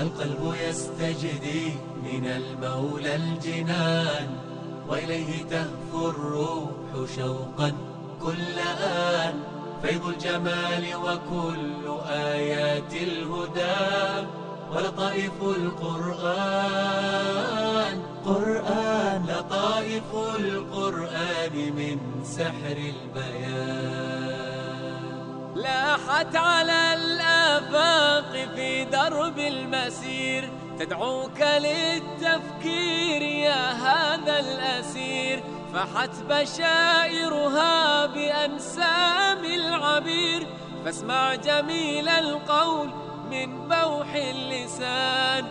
القلب يستجدي من المولى الجنان وإليه تهفو الروح شوقا كل آن فيض الجمال وكل آيات الهدى ولطائف القرآن قرآن لطائف القرآن من سحر البيان لاحت على الآفاق في درب المسير تدعوك للتفكير يا هذا الأسير فحت بشائرها بأنسام العبير فاسمع جميل القول من بوح اللسان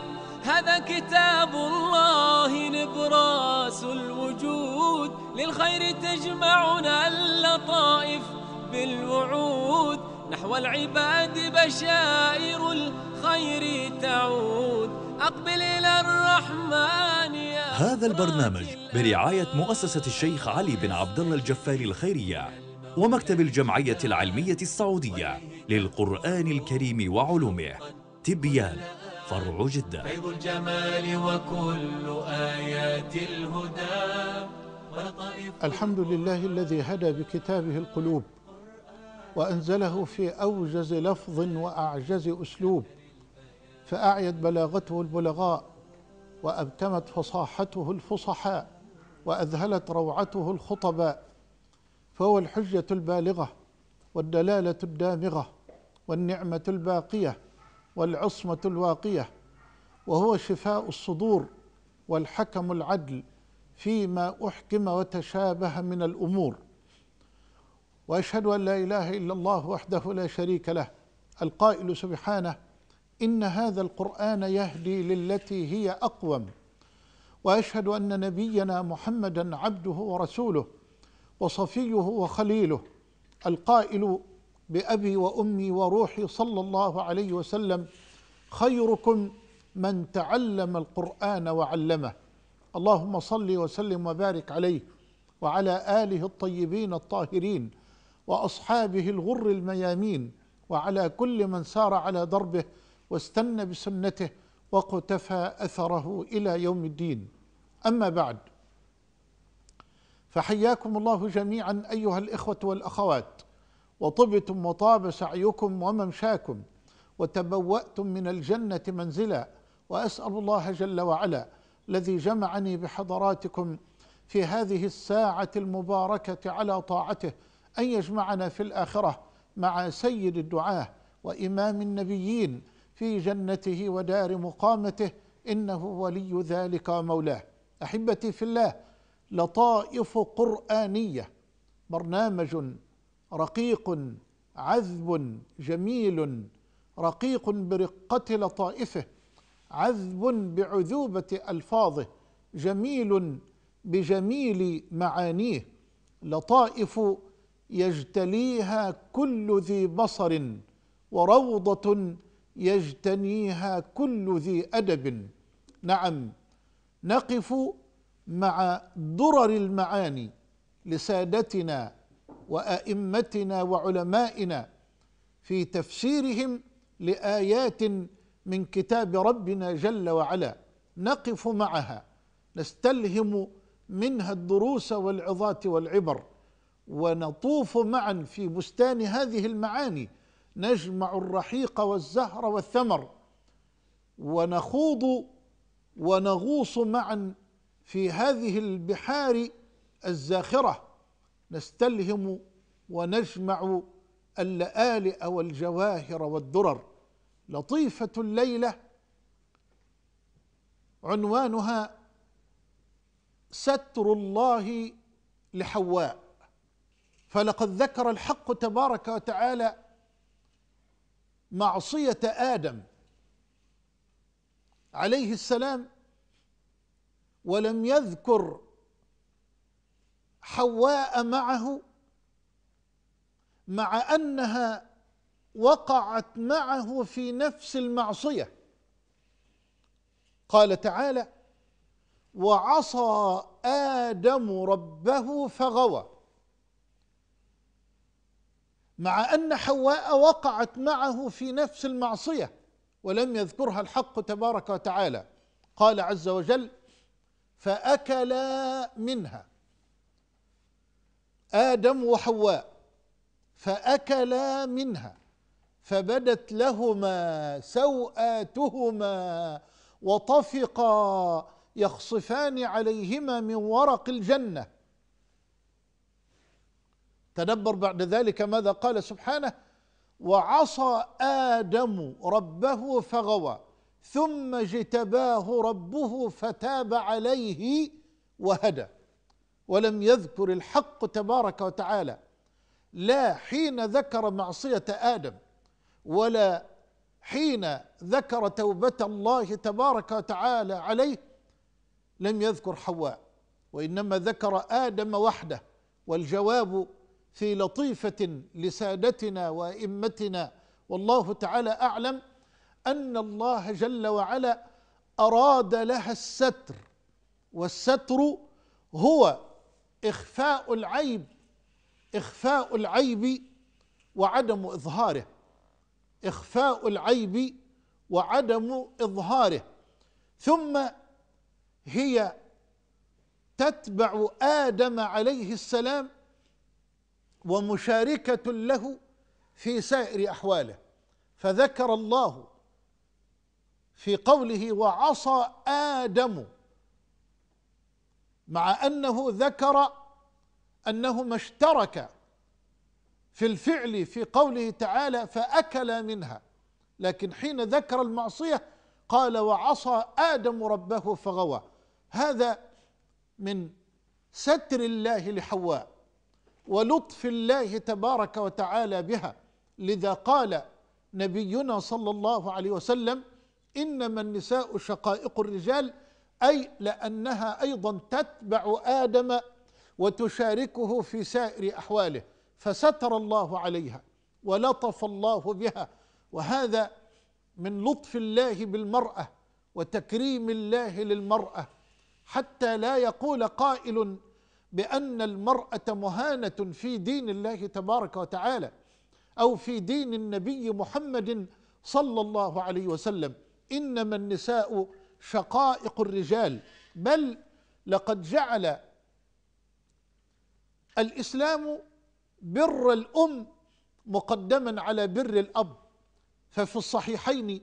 هذا كتاب الله نبراس الوجود للخير تجمعنا اللطائف بالوعود نحو العباد بشائر الخير تعود أقبل إلى الرحمن يا هذا البرنامج برعاية مؤسسة الشيخ علي بن عبد الله الجفاري الخيرية ومكتب الجمعية العلمية السعودية للقرآن الكريم وعلومه تبيان فرع جدة خير الجمال وكل آيات الهدى الحمد لله الذي هدى بكتابه القلوب وأنزله في أوجز لفظ وأعجز أسلوب فأعيت بلاغته البلغاء وأبتمت فصاحته الفصحاء وأذهلت روعته الخطباء فهو الحجة البالغة والدلالة الدامغة والنعمة الباقية والعصمة الواقية وهو شفاء الصدور والحكم العدل فيما أحكم وتشابه من الأمور واشهد ان لا اله الا الله وحده لا شريك له القائل سبحانه ان هذا القران يهدي للتي هي اقوم واشهد ان نبينا محمدا عبده ورسوله وصفيه وخليله القائل بابي وامي وروحي صلى الله عليه وسلم خيركم من تعلم القران وعلمه اللهم صل وسلم وبارك عليه وعلى اله الطيبين الطاهرين واصحابه الغر الميامين وعلى كل من سار على دربه واستنى بسنته واقتفى اثره الى يوم الدين اما بعد فحياكم الله جميعا ايها الاخوه والاخوات وطبتم وطاب سعيكم وممشاكم وتبواتم من الجنه منزلا واسال الله جل وعلا الذي جمعني بحضراتكم في هذه الساعه المباركه على طاعته أن يجمعنا في الآخرة مع سيد الدعاة وإمام النبيين في جنته ودار مقامته إنه ولي ذلك ومولاه أحبتي في الله لطائف قرآنية برنامج رقيق عذب جميل رقيق برقة لطائفه عذب بعذوبة ألفاظه جميل بجميل معانيه لطائف يجتليها كل ذي بصر وروضه يجتنيها كل ذي ادب نعم نقف مع درر المعاني لسادتنا وائمتنا وعلمائنا في تفسيرهم لايات من كتاب ربنا جل وعلا نقف معها نستلهم منها الدروس والعظات والعبر ونطوف معا في بستان هذه المعاني نجمع الرحيق والزهر والثمر ونخوض ونغوص معا في هذه البحار الزاخره نستلهم ونجمع اللآلئ والجواهر والدرر لطيفة الليلة عنوانها ستر الله لحواء فلقد ذكر الحق تبارك وتعالى معصيه ادم عليه السلام ولم يذكر حواء معه مع انها وقعت معه في نفس المعصيه قال تعالى وعصى ادم ربه فغوى مع أن حواء وقعت معه في نفس المعصية ولم يذكرها الحق تبارك وتعالى قال عز وجل فأكلا منها آدم وحواء فأكلا منها فبدت لهما سوآتهما وطفقا يخصفان عليهما من ورق الجنه تدبر بعد ذلك ماذا قال سبحانه وعصى ادم ربه فغوى ثم اجتباه ربه فتاب عليه وهدى ولم يذكر الحق تبارك وتعالى لا حين ذكر معصيه ادم ولا حين ذكر توبه الله تبارك وتعالى عليه لم يذكر حواء وانما ذكر ادم وحده والجواب في لطيفة لسادتنا وائمتنا والله تعالى اعلم ان الله جل وعلا اراد لها الستر والستر هو اخفاء العيب اخفاء العيب وعدم اظهاره اخفاء العيب وعدم اظهاره ثم هي تتبع ادم عليه السلام ومشاركة له في سائر أحواله فذكر الله في قوله وعصى آدم مع أنه ذكر أنهما اشتركا في الفعل في قوله تعالى فأكلا منها لكن حين ذكر المعصية قال وعصى آدم ربه فغوى هذا من ستر الله لحواء ولطف الله تبارك وتعالى بها لذا قال نبينا صلى الله عليه وسلم انما النساء شقائق الرجال اي لانها ايضا تتبع ادم وتشاركه في سائر احواله فستر الله عليها ولطف الله بها وهذا من لطف الله بالمراه وتكريم الله للمراه حتى لا يقول قائل بأن المرأة مهانة في دين الله تبارك وتعالى أو في دين النبي محمد صلى الله عليه وسلم إنما النساء شقائق الرجال بل لقد جعل الإسلام بر الأم مقدما على بر الأب ففي الصحيحين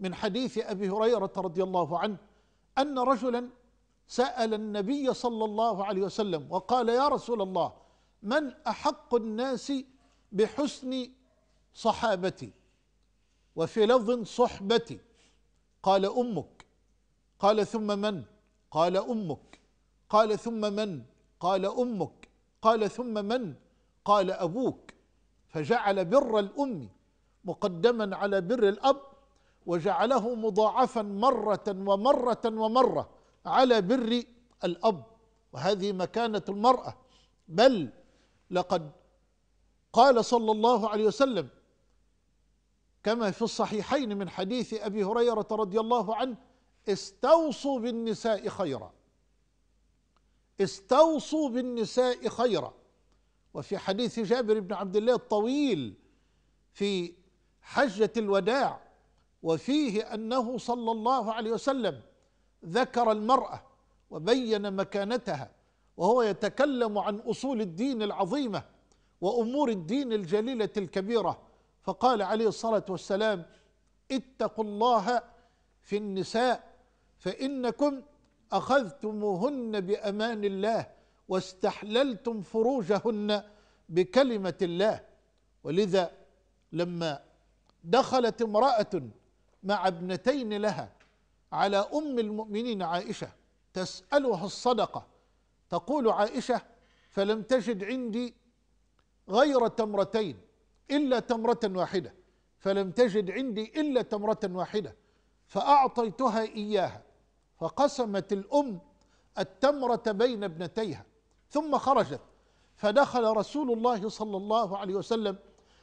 من حديث أبي هريرة رضي الله عنه أن رجلا سأل النبي صلى الله عليه وسلم وقال يا رسول الله من أحق الناس بحسن صحابتي وفي لفظ صحبتي قال أمك قال ثم من قال أمك قال ثم من قال أمك قال ثم من قال أبوك فجعل بر الأم مقدما على بر الأب وجعله مضاعفا مرة ومرة ومرة على بر الاب وهذه مكانه المراه بل لقد قال صلى الله عليه وسلم كما في الصحيحين من حديث ابي هريره رضي الله عنه استوصوا بالنساء خيرا استوصوا بالنساء خيرا وفي حديث جابر بن عبد الله الطويل في حجه الوداع وفيه انه صلى الله عليه وسلم ذكر المرأة وبين مكانتها وهو يتكلم عن أصول الدين العظيمة وأمور الدين الجليلة الكبيرة فقال عليه الصلاة والسلام اتقوا الله في النساء فإنكم أخذتموهن بأمان الله واستحللتم فروجهن بكلمة الله ولذا لما دخلت امرأة مع ابنتين لها على أم المؤمنين عائشة تسألها الصدقة تقول عائشة فلم تجد عندي غير تمرتين إلا تمرة واحدة فلم تجد عندي إلا تمرة واحدة فأعطيتها إياها فقسمت الأم التمرة بين ابنتيها ثم خرجت فدخل رسول الله صلى الله عليه وسلم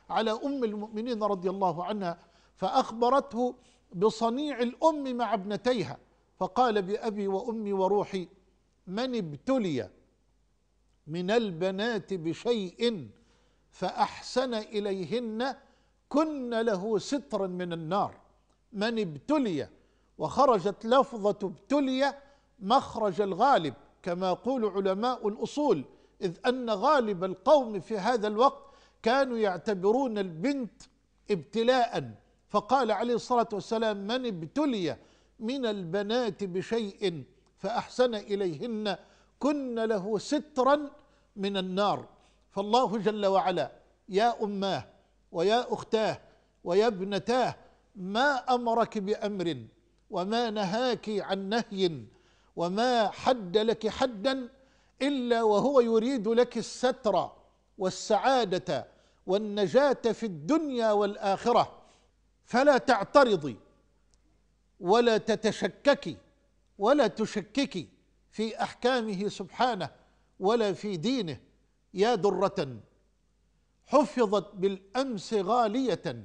على أم المؤمنين رضي الله عنها فأخبرته بصنيع الأم مع ابنتيها فقال بأبي وأمي وروحي من ابتلي من البنات بشيء فأحسن إليهن كن له سترا من النار من ابتلي وخرجت لفظة ابتلي مخرج الغالب كما يقول علماء الأصول إذ أن غالب القوم في هذا الوقت كانوا يعتبرون البنت ابتلاء فقال عليه الصلاة والسلام من ابتلي من البنات بشيء فأحسن إليهن كن له سترا من النار فالله جل وعلا يا أماه ويا أختاه ويا ابنتاه ما أمرك بأمر وما نهاك عن نهي وما حد لك حدا إلا وهو يريد لك الستر والسعادة والنجاة في الدنيا والآخرة فلا تعترضي ولا تتشككي ولا تشككي في احكامه سبحانه ولا في دينه يا دره حفظت بالامس غاليه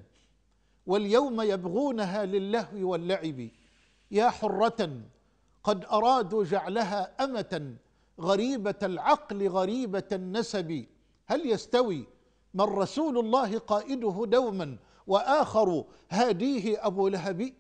واليوم يبغونها للهو واللعب يا حره قد ارادوا جعلها امه غريبه العقل غريبه النسب هل يستوي من رسول الله قائده دوما وآخر هاديه أبو لهب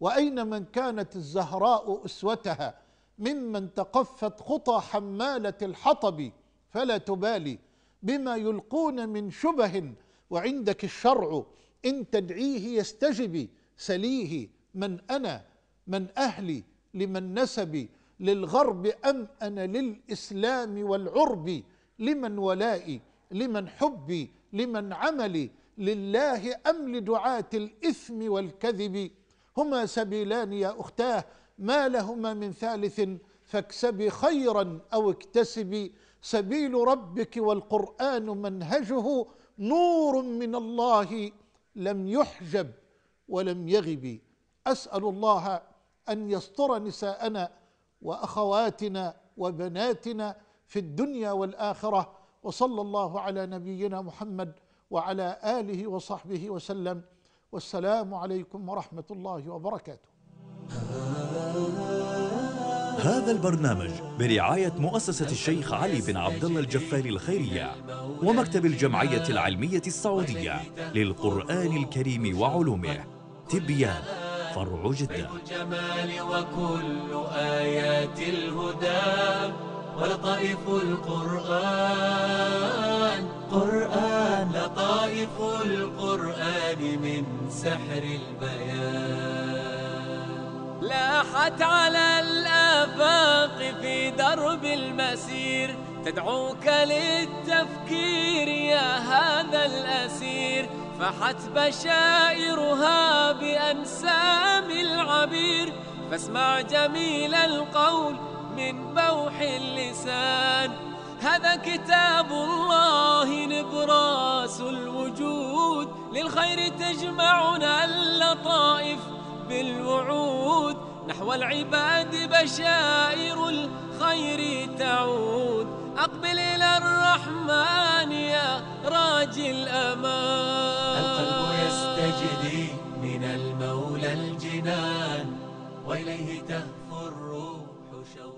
وأين من كانت الزهراء أسوتها ممن تقفت خطى حمالة الحطب فلا تبالي بما يلقون من شبه وعندك الشرع إن تدعيه يستجب سليه من أنا من أهلي لمن نسبي للغرب أم أنا للإسلام والعرب لمن ولائي لمن حبي لمن عملي لله أم لدعاة الإثم والكذب هما سبيلان يا أختاه ما لهما من ثالث فاكسبي خيرا أو اكتسبي سبيل ربك والقرآن منهجه نور من الله لم يحجب ولم يغب أسأل الله أن يستر نساءنا وأخواتنا وبناتنا في الدنيا والآخرة وصلى الله على نبينا محمد وعلى آله وصحبه وسلم والسلام عليكم ورحمة الله وبركاته هذا البرنامج برعاية مؤسسة الشيخ علي بن عبد الله الجفاري الخيرية ومكتب الجمعية العلمية السعودية للقرآن الكريم وعلومه تبيان فرع جدة الجمال وكل آيات الهدى ولطائف القرآن قرآن شيخ القرآن من سحر البيان لاحت على الآفاق في درب المسير تدعوك للتفكير يا هذا الأسير فحت بشائرها بأنسام العبير فاسمع جميل القول من بوح اللسان هذا كتاب الله نبراس الوحيد للخير تجمعنا اللطائف بالوعود نحو العباد بشائر الخير تعود أقبل إلى الرحمن يا راجي الأمان القلب يستجدي من المولى الجنان وإليه تهفو الروح شوقا